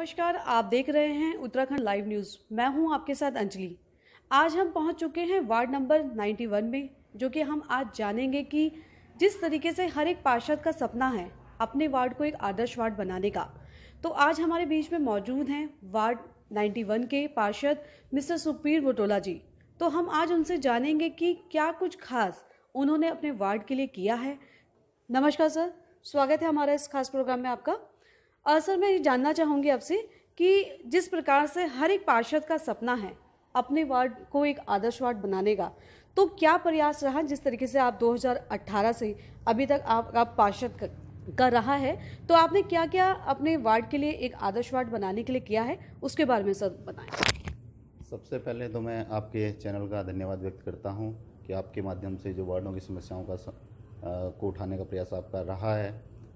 नमस्कार आप देख रहे हैं उत्तराखंड लाइव न्यूज़ मैं हूं आपके साथ अंजलि आज हम पहुंच चुके हैं वार्ड नंबर 91 में जो कि हम आज जानेंगे कि जिस तरीके से हर एक पार्षद का सपना है अपने वार्ड को एक आदर्श वार्ड बनाने का तो आज हमारे बीच में मौजूद हैं वार्ड 91 के पार्षद मिस्टर सुखबीर बोटोला जी तो हम आज उनसे जानेंगे कि क्या कुछ खास उन्होंने अपने वार्ड के लिए किया है नमस्कार सर स्वागत है हमारा इस खास प्रोग्राम में आपका और सर मैं ये जानना चाहूँगी आपसे कि जिस प्रकार से हर एक पार्षद का सपना है अपने वार्ड को एक आदर्श वार्ड बनाने का तो क्या प्रयास रहा जिस तरीके से आप 2018 से अभी तक आप, आप पार्षद का रहा है तो आपने क्या क्या अपने वार्ड के लिए एक आदर्श वार्ड बनाने के लिए किया है उसके बारे में सर बताएं सबसे पहले तो मैं आपके चैनल का धन्यवाद व्यक्त करता हूँ कि आपके माध्यम से जो वार्डों की समस्याओं का स, आ, को उठाने का प्रयास आपका रहा है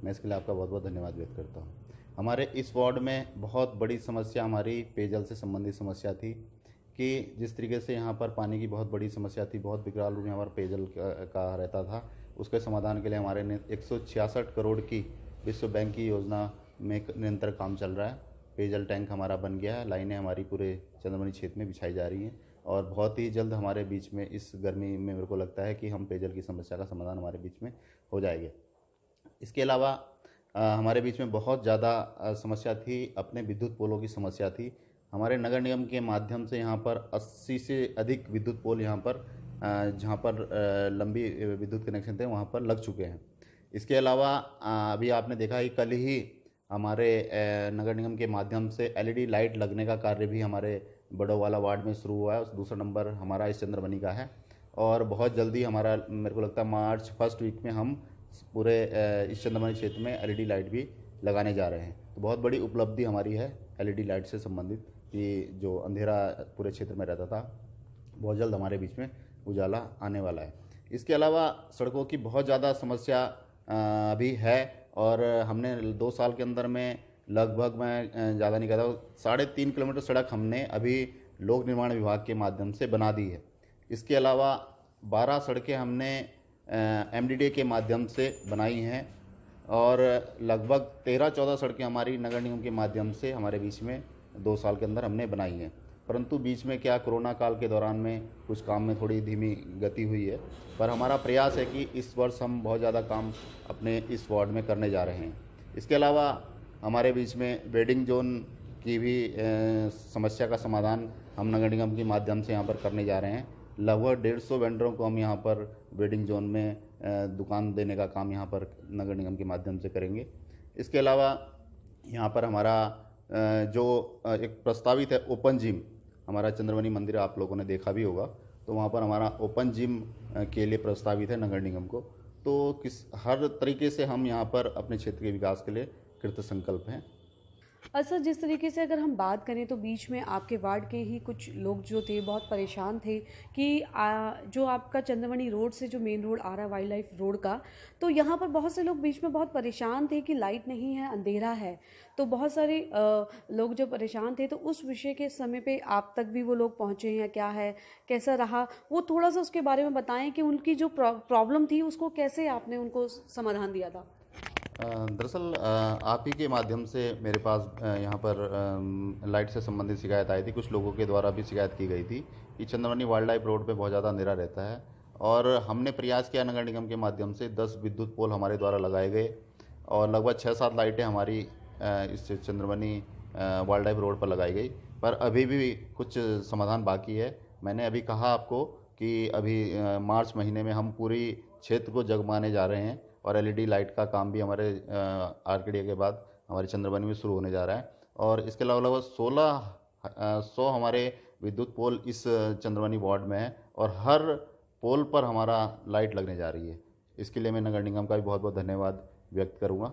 मैं इसके लिए आपका बहुत बहुत धन्यवाद व्यक्त करता हूँ हमारे इस वार्ड में बहुत बड़ी समस्या हमारी पेयजल से संबंधित समस्या थी कि जिस तरीके से यहाँ पर पानी की बहुत बड़ी समस्या थी बहुत विकराल रूप में हमारा पेयजल का रहता था उसके समाधान के लिए हमारे ने एक करोड़ की विश्व बैंक की योजना में निरंतर काम चल रहा है पेयजल टैंक हमारा बन गया है लाइनें हमारी पूरे चंद्रमणि क्षेत्र में बिछाई जा रही हैं और बहुत ही जल्द हमारे बीच में इस गर्मी में मेरे को लगता है कि हम पेयजल की समस्या का समाधान हमारे बीच में हो जाएगा इसके अलावा हमारे बीच में बहुत ज़्यादा समस्या थी अपने विद्युत पोलों की समस्या थी हमारे नगर निगम के माध्यम से यहाँ पर 80 से अधिक विद्युत पोल यहाँ पर जहाँ पर लंबी विद्युत कनेक्शन थे वहाँ पर लग चुके हैं इसके अलावा अभी आपने देखा कि कल ही हमारे नगर निगम के माध्यम से एलईडी लाइट लगने का कार्य भी हमारे बड़ोवाला वार्ड में शुरू हुआ है दूसरा नंबर हमारा इस चंद्रबनी का है और बहुत जल्दी हमारा मेरे को लगता है मार्च फर्स्ट वीक में हम पूरे इस चंद्रमणि क्षेत्र में एलईडी लाइट e भी लगाने जा रहे हैं तो बहुत बड़ी उपलब्धि हमारी है एलईडी लाइट e से संबंधित कि जो अंधेरा पूरे क्षेत्र में रहता था बहुत जल्द हमारे बीच में उजाला आने वाला है इसके अलावा सड़कों की बहुत ज़्यादा समस्या अभी है और हमने दो साल के अंदर में लगभग मैं ज़्यादा नहीं कहता साढ़े तीन किलोमीटर सड़क हमने अभी लोक निर्माण विभाग के माध्यम से बना दी है इसके अलावा बारह सड़कें हमने एम के माध्यम से बनाई हैं और लगभग तेरह चौदह सड़कें हमारी नगर निगम के माध्यम से हमारे बीच में दो साल के अंदर हमने बनाई हैं परंतु बीच में क्या कोरोना काल के दौरान में कुछ काम में थोड़ी धीमी गति हुई है पर हमारा प्रयास है कि इस वर्ष हम बहुत ज़्यादा काम अपने इस वार्ड में करने जा रहे हैं इसके अलावा हमारे बीच में वेडिंग जोन की भी समस्या का समाधान हम नगर निगम के माध्यम से यहाँ पर करने जा रहे हैं लगभग डेढ़ सौ वेंडरों को हम यहाँ पर वेडिंग जोन में दुकान देने का काम यहाँ पर नगर निगम के माध्यम से करेंगे इसके अलावा यहाँ पर हमारा जो एक प्रस्तावित है ओपन जिम हमारा चंद्रवनी मंदिर आप लोगों ने देखा भी होगा तो वहाँ पर हमारा ओपन जिम के लिए प्रस्तावित है नगर निगम को तो किस हर तरीके से हम यहाँ पर अपने क्षेत्र के विकास के लिए कृत संकल्प हैं असल जिस तरीके से अगर हम बात करें तो बीच में आपके वार्ड के ही कुछ लोग जो थे बहुत परेशान थे कि आ, जो आपका चंद्रमणि रोड से जो मेन रोड आ रहा है वाइल्ड लाइफ रोड का तो यहाँ पर बहुत से लोग बीच में बहुत परेशान थे कि लाइट नहीं है अंधेरा है तो बहुत सारे आ, लोग जो परेशान थे तो उस विषय के समय पर आप तक भी वो लोग पहुँचे हैं क्या है कैसा रहा वो थोड़ा सा उसके बारे में बताएं कि उनकी जो प्रॉब्लम थी उसको कैसे आपने उनको समाधान दिया था दरअसल आप ही के माध्यम से मेरे पास यहाँ पर लाइट से संबंधित शिकायत आई थी कुछ लोगों के द्वारा भी शिकायत की गई थी कि चंद्रवानी वाइल्ड लाइफ रोड पे बहुत ज़्यादा अंधेरा रहता है और हमने प्रयास किया नगर निगम के माध्यम से दस विद्युत पोल हमारे द्वारा लगाए गए और लगभग छः सात लाइटें हमारी इस चंद्रवनी वाइल्ड लाइफ रोड पर लगाई गई पर अभी भी कुछ समाधान बाकी है मैंने अभी कहा आपको कि अभी मार्च महीने में हम पूरी क्षेत्र को जगमाने जा रहे हैं और एलईडी लाइट e का काम भी हमारे आर के बाद हमारे चंद्रबनी में शुरू होने जा रहा है और इसके अलावा लगभग सोलह सौ हमारे विद्युत पोल इस चंद्रवानी वार्ड में है और हर पोल पर हमारा लाइट लगने जा रही है इसके लिए मैं नगर निगम का भी बहुत बहुत धन्यवाद व्यक्त करूँगा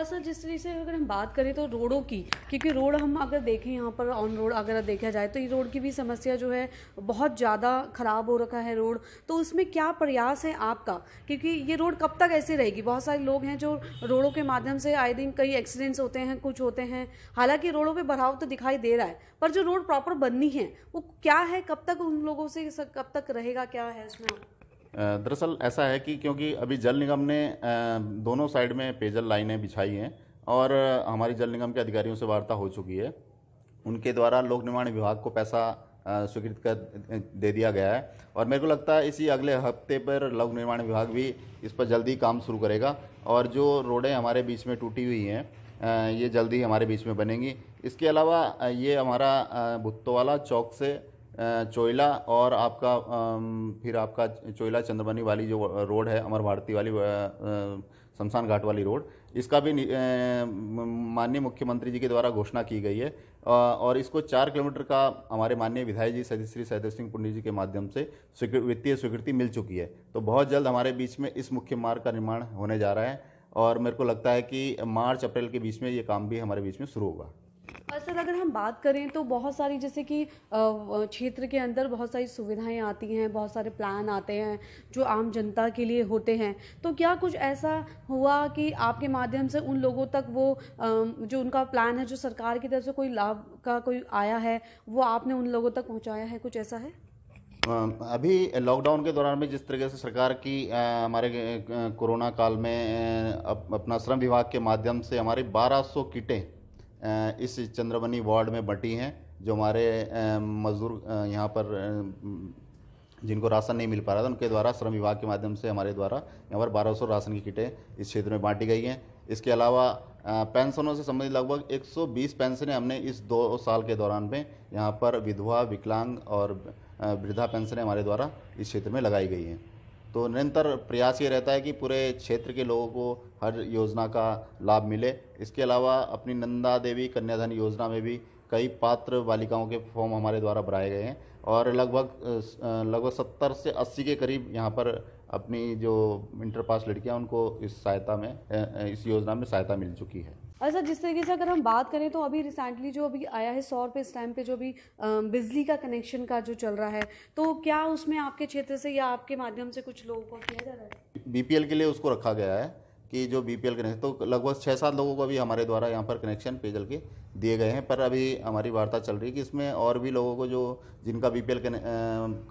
असल जिस तरीके से अगर हम बात करें तो रोडों की क्योंकि रोड हम अगर देखें यहाँ पर ऑन रोड अगर देखा जाए तो ये रोड की भी समस्या जो है बहुत ज़्यादा ख़राब हो रखा है रोड तो उसमें क्या प्रयास है आपका क्योंकि ये रोड कब तक ऐसे रहेगी बहुत सारे लोग हैं जो रोडों के माध्यम से आई दिन कई एक्सीडेंट्स होते हैं कुछ होते हैं हालांकि रोडों पर बढ़ाव तो दिखाई दे रहा है पर जो रोड प्रॉपर बननी है वो क्या है कब तक उन लोगों से कब तक रहेगा क्या है उसमें दरअसल ऐसा है कि क्योंकि अभी जल निगम ने दोनों साइड में पेयजल लाइनें बिछाई हैं और हमारी जल निगम के अधिकारियों से वार्ता हो चुकी है उनके द्वारा लोक निर्माण विभाग को पैसा स्वीकृत कर दे दिया गया है और मेरे को लगता है इसी अगले हफ्ते पर लोक निर्माण विभाग भी इस पर जल्दी काम शुरू करेगा और जो रोडें हमारे बीच में टूटी हुई हैं ये जल्दी हमारे बीच में बनेंगी इसके अलावा ये हमारा भुत्तोवाला चौक से चोयला और आपका फिर आपका चोयला चंद्रबनी वाली जो रोड है अमर भारती वाली शमशान घाट वाली रोड इसका भी माननीय मुख्यमंत्री जी के द्वारा घोषणा की गई है और इसको चार किलोमीटर का हमारे माननीय विधायक जी सहित श्री सहित सिंह पुंडी जी के माध्यम से वित्तीय स्वीकृति मिल चुकी है तो बहुत जल्द हमारे बीच में इस मुख्य मार्ग का निर्माण होने जा रहा है और मेरे को लगता है कि मार्च अप्रैल के बीच में ये काम भी हमारे बीच में शुरू होगा और सर अगर हम बात करें तो बहुत सारी जैसे कि क्षेत्र के अंदर बहुत सारी सुविधाएं आती हैं बहुत सारे प्लान आते हैं जो आम जनता के लिए होते हैं तो क्या कुछ ऐसा हुआ कि आपके माध्यम से उन लोगों तक वो जो उनका प्लान है जो सरकार की तरफ से कोई लाभ का कोई आया है वो आपने उन लोगों तक पहुँचाया है कुछ ऐसा है अभी लॉकडाउन के दौरान में जिस तरीके से सरकार की हमारे कोरोना काल में अपना श्रम विभाग के माध्यम से हमारी 1200 किटें इस चंद्रमनी वार्ड में बटी हैं जो हमारे मजदूर यहाँ पर जिनको राशन नहीं मिल पा रहा था उनके द्वारा श्रम विभाग के माध्यम से हमारे द्वारा यहाँ पर बारह राशन की किटें इस क्षेत्र में बांटी गई हैं इसके अलावा पेंशनों से संबंधित लगभग 120 पेंशनें हमने इस दो साल के दौरान में यहाँ पर विधवा विकलांग और वृद्धा पेंशनें हमारे द्वारा इस क्षेत्र में लगाई गई हैं तो निरंतर प्रयास ये रहता है कि पूरे क्षेत्र के लोगों को हर योजना का लाभ मिले इसके अलावा अपनी नंदा देवी कन्याधन योजना में भी कई पात्र बालिकाओं के फॉर्म हमारे द्वारा भराए गए हैं और लगभग लगभग सत्तर से अस्सी के करीब यहाँ पर अपनी जो इंटर पास लड़कियाँ उनको इस सहायता में इस योजना में सहायता मिल चुकी है और अच्छा, सर जिस तरीके से अगर हम बात करें तो अभी रिसेंटली जो अभी आया है सौ रुपये इस टाइम पे जो अभी बिजली का कनेक्शन का जो चल रहा है तो क्या उसमें आपके क्षेत्र से या आपके माध्यम से कुछ लोगों को किया जा रहा है बीपीएल के लिए उसको रखा गया है कि जो बीपीएल कनेक्शन तो लगभग छः सात लोगों को अभी हमारे द्वारा यहाँ पर कनेक्शन पेयजल के दिए गए हैं पर अभी हमारी वार्ता चल रही है कि इसमें और भी लोगों को जो जिनका बीपीएल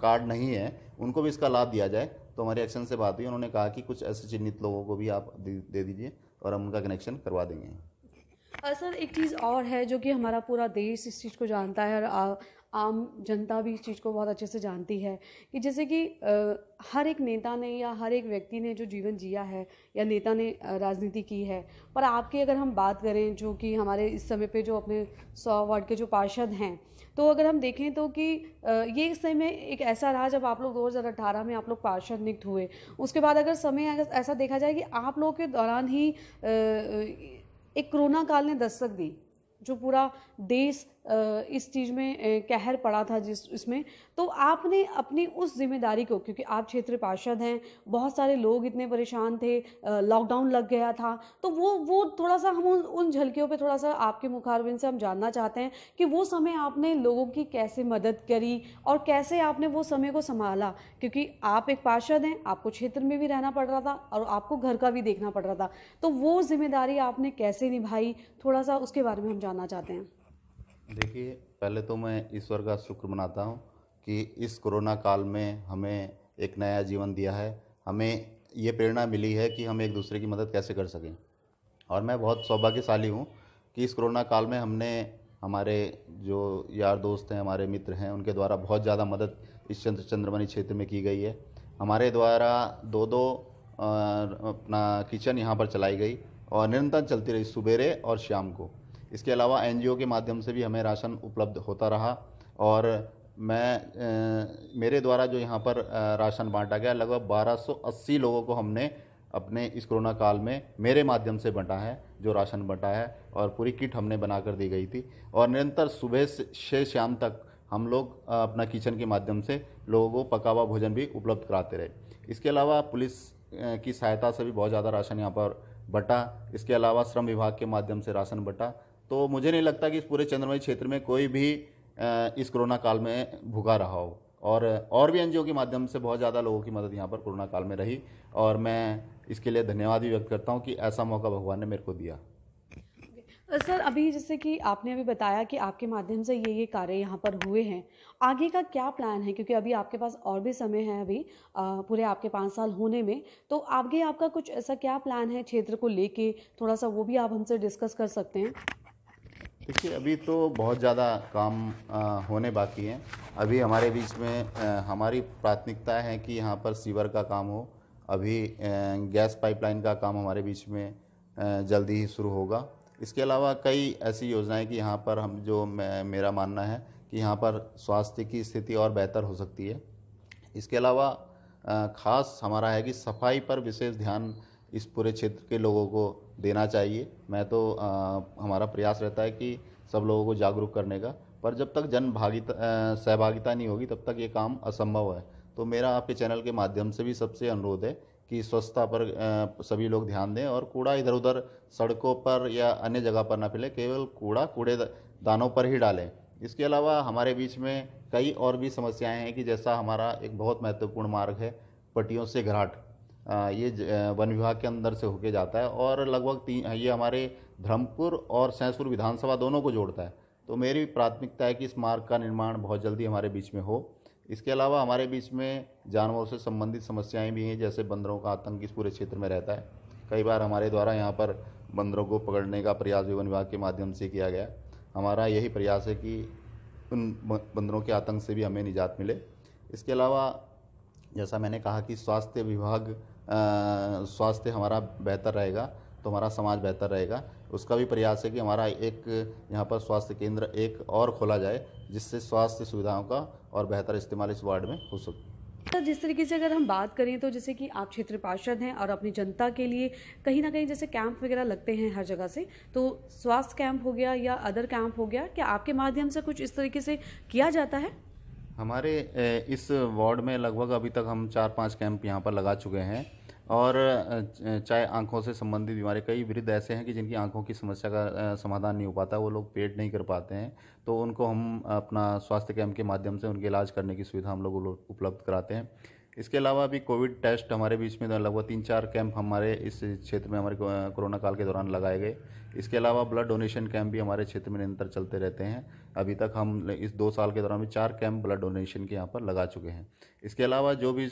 कार्ड नहीं है उनको भी इसका लाभ दिया जाए तो हमारे एक्शन से बात हुई उन्होंने कहा कि कुछ ऐसे चिन्हित लोगों को भी आप दे दीजिए और हम उनका कनेक्शन करवा देंगे सर एक चीज़ और है जो कि हमारा पूरा देश इस चीज़ को जानता है और आ, आम जनता भी इस चीज़ को बहुत अच्छे से जानती है कि जैसे कि आ, हर एक नेता ने या हर एक व्यक्ति ने जो जीवन जिया है या नेता ने राजनीति की है पर आपकी अगर हम बात करें जो कि हमारे इस समय पे जो अपने सौ वार्ड के जो पार्षद हैं तो अगर हम देखें तो कि ये समय एक ऐसा रहा जब आप लोग दो में आप लोग पार्षद नियुक्त हुए उसके बाद अगर समय अगर ऐसा देखा जाए कि आप लोगों के दौरान ही एक कोरोना काल ने दस्तक दी जो पूरा देश इस चीज़ में कहर पड़ा था जिस इसमें तो आपने अपनी उस जिम्मेदारी को क्योंकि आप क्षेत्र पार्षद हैं बहुत सारे लोग इतने परेशान थे लॉकडाउन लग गया था तो वो वो थोड़ा सा हम उन उन झलकियों पे थोड़ा सा आपके मुखारबिन से हम जानना चाहते हैं कि वो समय आपने लोगों की कैसे मदद करी और कैसे आपने वो समय को संभाला क्योंकि आप एक पार्षद हैं आपको क्षेत्र में भी रहना पड़ रहा था और आपको घर का भी देखना पड़ रहा था तो वो जिम्मेदारी आपने कैसे निभाई थोड़ा सा उसके बारे में हम जानना चाहते हैं देखिए पहले तो मैं ईश्वर का शुक्र मनाता हूँ कि इस कोरोना काल में हमें एक नया जीवन दिया है हमें ये प्रेरणा मिली है कि हम एक दूसरे की मदद कैसे कर सकें और मैं बहुत सौभाग्यशाली हूँ कि इस कोरोना काल में हमने हमारे जो यार दोस्त हैं हमारे मित्र हैं उनके द्वारा बहुत ज़्यादा मदद इस चंद्र चंद्रमणि क्षेत्र में की गई है हमारे द्वारा दो दो अपना किचन यहाँ पर चलाई गई और निरंतर चलती रही सुबेरे और शाम को इसके अलावा एन के माध्यम से भी हमें राशन उपलब्ध होता रहा और मैं ए, मेरे द्वारा जो यहाँ पर राशन बांटा गया लगभग 1280 लोगों को हमने अपने इस कोरोना काल में मेरे माध्यम से बंटा है जो राशन बंटा है और पूरी किट हमने बना कर दी गई थी और निरंतर सुबह से शाम तक हम लोग अपना किचन के माध्यम से लोगों को पकावा भोजन भी उपलब्ध कराते रहे इसके अलावा पुलिस की सहायता से भी बहुत ज़्यादा राशन यहाँ पर बटा इसके अलावा श्रम विभाग के माध्यम से राशन बटा तो मुझे नहीं लगता कि इस पूरे चंद्रमय क्षेत्र में कोई भी इस कोरोना काल में भुगा रहा हो और और भी एनजीओ के माध्यम से बहुत ज़्यादा लोगों की मदद यहाँ पर कोरोना काल में रही और मैं इसके लिए धन्यवाद भी व्यक्त करता हूँ कि ऐसा मौका भगवान ने मेरे को दिया सर अभी जैसे कि आपने अभी बताया कि आपके माध्यम से ये ये कार्य यहाँ पर हुए हैं आगे का क्या प्लान है क्योंकि अभी आपके पास और भी समय है अभी पूरे आपके पाँच साल होने में तो आगे आपका कुछ ऐसा क्या प्लान है क्षेत्र को लेके थोड़ा सा वो भी आप हमसे डिस्कस कर सकते हैं देखिए अभी तो बहुत ज़्यादा काम होने बाकी हैं अभी हमारे बीच में हमारी प्राथमिकता है कि यहाँ पर सीवर का काम हो अभी गैस पाइपलाइन का काम हमारे बीच में जल्दी ही शुरू होगा इसके अलावा कई ऐसी योजनाएं कि यहाँ पर हम जो मेरा मानना है कि यहाँ पर स्वास्थ्य की स्थिति और बेहतर हो सकती है इसके अलावा ख़ास हमारा है कि सफाई पर विशेष ध्यान इस पूरे क्षेत्र के लोगों को देना चाहिए मैं तो आ, हमारा प्रयास रहता है कि सब लोगों को जागरूक करने का पर जब तक जन भागीता सहभागिता नहीं होगी तब तक ये काम असंभव है तो मेरा आपके चैनल के माध्यम से भी सबसे अनुरोध है कि स्वच्छता पर आ, सभी लोग ध्यान दें और कूड़ा इधर उधर सड़कों पर या अन्य जगह पर ना फैले केवल कूड़ा कूड़े दानों पर ही डालें इसके अलावा हमारे बीच में कई और भी समस्याएं हैं कि जैसा हमारा एक बहुत महत्वपूर्ण मार्ग है पटियों से घराट ये वन विभाग के अंदर से होके जाता है और लगभग तीन ये हमारे धर्मपुर और सैंसपुर विधानसभा दोनों को जोड़ता है तो मेरी प्राथमिकता है कि इस मार्ग का निर्माण बहुत जल्दी हमारे बीच में हो इसके अलावा हमारे बीच में जानवरों से संबंधित समस्याएं भी हैं जैसे बंदरों का आतंक इस पूरे क्षेत्र में रहता है कई बार हमारे द्वारा यहाँ पर बंदरों को पकड़ने का प्रयास भी वन विभाग के माध्यम से किया गया हमारा यही प्रयास है कि उन बंदरों के आतंक से भी हमें निजात मिले इसके अलावा जैसा मैंने कहा कि स्वास्थ्य विभाग स्वास्थ्य हमारा बेहतर रहेगा तो हमारा समाज बेहतर रहेगा उसका भी प्रयास है कि हमारा एक यहाँ पर स्वास्थ्य केंद्र एक और खोला जाए जिससे स्वास्थ्य सुविधाओं का और बेहतर इस्तेमाल इस वार्ड में हो सके तो जिस तरीके से अगर हम बात करें तो जैसे कि आप क्षेत्र पार्षद हैं और अपनी जनता के लिए कहीं ना कहीं जैसे कैंप वगैरह लगते हैं हर जगह से तो स्वास्थ्य कैंप हो गया या अदर कैंप हो गया क्या आपके माध्यम से कुछ इस तरीके से किया जाता है हमारे इस वार्ड में लगभग अभी तक हम चार पाँच कैंप यहाँ पर लगा चुके हैं और चाहे आंखों से संबंधित बीमारी कई वृद्ध ऐसे हैं कि जिनकी आंखों की समस्या का समाधान नहीं हो पाता वो लोग पेट नहीं कर पाते हैं तो उनको हम अपना स्वास्थ्य कैंप के माध्यम से उनके इलाज करने की सुविधा हम लोग उपलब्ध कराते हैं इसके अलावा भी कोविड टेस्ट हमारे बीच में तो लगभग तीन चार कैंप हमारे इस क्षेत्र में हमारे कोरोना काल के दौरान लगाए गए इसके अलावा ब्लड डोनेशन कैंप भी हमारे क्षेत्र में निरंतर चलते रहते हैं अभी तक हम इस दो साल के दौरान भी चार कैंप ब्लड डोनेशन के यहाँ पर लगा चुके हैं इसके अलावा जो भी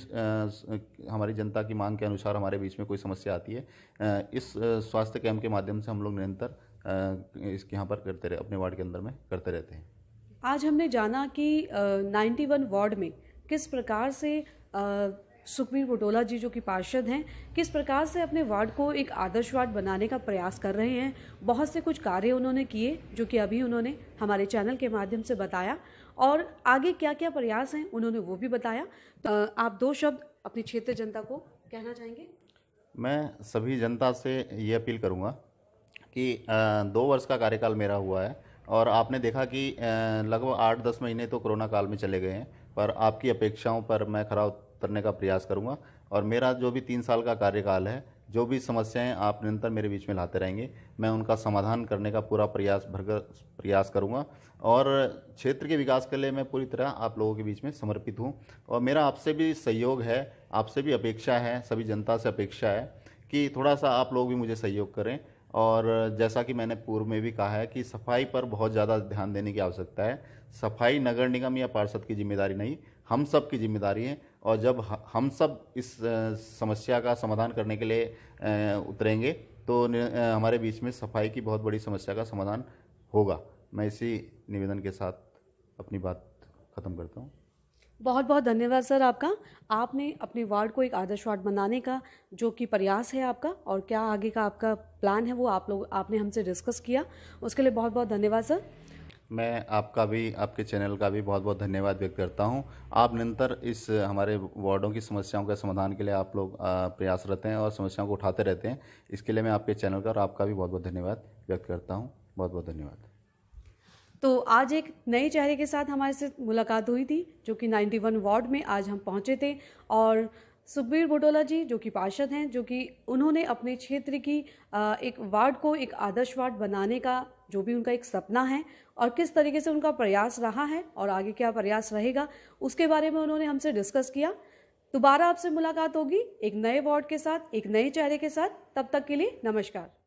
हमारी जनता की मांग के अनुसार हमारे बीच में कोई समस्या आती है इस स्वास्थ्य कैंप के माध्यम से हम लोग निरंतर इसके यहाँ पर करते रहे अपने वार्ड के अंदर में करते रहते हैं आज हमने जाना कि 91 वार्ड में किस प्रकार से सुखबीर बटोला जी जो कि पार्षद हैं किस प्रकार से अपने वार्ड को एक आदर्श वार्ड बनाने का प्रयास कर रहे हैं बहुत से कुछ कार्य उन्होंने किए जो कि अभी उन्होंने हमारे चैनल के माध्यम से बताया और आगे क्या क्या प्रयास हैं उन्होंने वो भी बताया तो आप दो शब्द अपने क्षेत्र जनता को कहना चाहेंगे मैं सभी जनता से ये अपील करूँगा कि दो वर्ष का कार्यकाल मेरा हुआ है और आपने देखा कि लगभग आठ दस महीने तो कोरोना काल में चले गए हैं पर आपकी अपेक्षाओं पर मैं खरा उतरने का प्रयास करूँगा और मेरा जो भी तीन साल का कार्यकाल है जो भी समस्याएं आप निरंतर मेरे बीच में लाते रहेंगे मैं उनका समाधान करने का पूरा प्रयास भरकर प्रयास करूंगा और क्षेत्र के विकास के लिए मैं पूरी तरह आप लोगों के बीच में समर्पित हूं और मेरा आपसे भी सहयोग है आपसे भी अपेक्षा है सभी जनता से अपेक्षा है कि थोड़ा सा आप लोग भी मुझे सहयोग करें और जैसा कि मैंने पूर्व में भी कहा है कि सफाई पर बहुत ज़्यादा ध्यान देने की आवश्यकता है सफाई नगर निगम या पार्षद की जिम्मेदारी नहीं हम सब की जिम्मेदारी है और जब हम सब इस समस्या का समाधान करने के लिए उतरेंगे तो हमारे बीच में सफाई की बहुत बड़ी समस्या का समाधान होगा मैं इसी निवेदन के साथ अपनी बात ख़त्म करता हूँ बहुत बहुत धन्यवाद सर आपका आपने अपने वार्ड को एक आदर्श वार्ड बनाने का जो कि प्रयास है आपका और क्या आगे का आपका प्लान है वो आप लोग आपने हमसे डिस्कस किया उसके लिए बहुत बहुत धन्यवाद सर मैं आपका भी आपके चैनल का भी बहुत बहुत धन्यवाद व्यक्त करता हूं आप निरंतर इस हमारे वार्डों की समस्याओं के समाधान के लिए आप लोग प्रयासरत हैं और समस्याओं को उठाते रहते हैं इसके लिए मैं आपके चैनल का और आपका भी बहुत बहुत धन्यवाद व्यक्त करता हूँ बहुत बहुत धन्यवाद तो आज एक नए चेहरे के साथ हमारे से मुलाकात हुई थी जो कि 91 वार्ड में आज हम पहुंचे थे और सुखबीर बोटोला जी जो कि पार्षद हैं जो कि उन्होंने अपने क्षेत्र की एक वार्ड को एक आदर्श वार्ड बनाने का जो भी उनका एक सपना है और किस तरीके से उनका प्रयास रहा है और आगे क्या प्रयास रहेगा उसके बारे में उन्होंने हमसे डिस्कस किया दोबारा आपसे मुलाकात होगी एक नए वार्ड के साथ एक नए चेहरे के साथ तब तक के लिए नमस्कार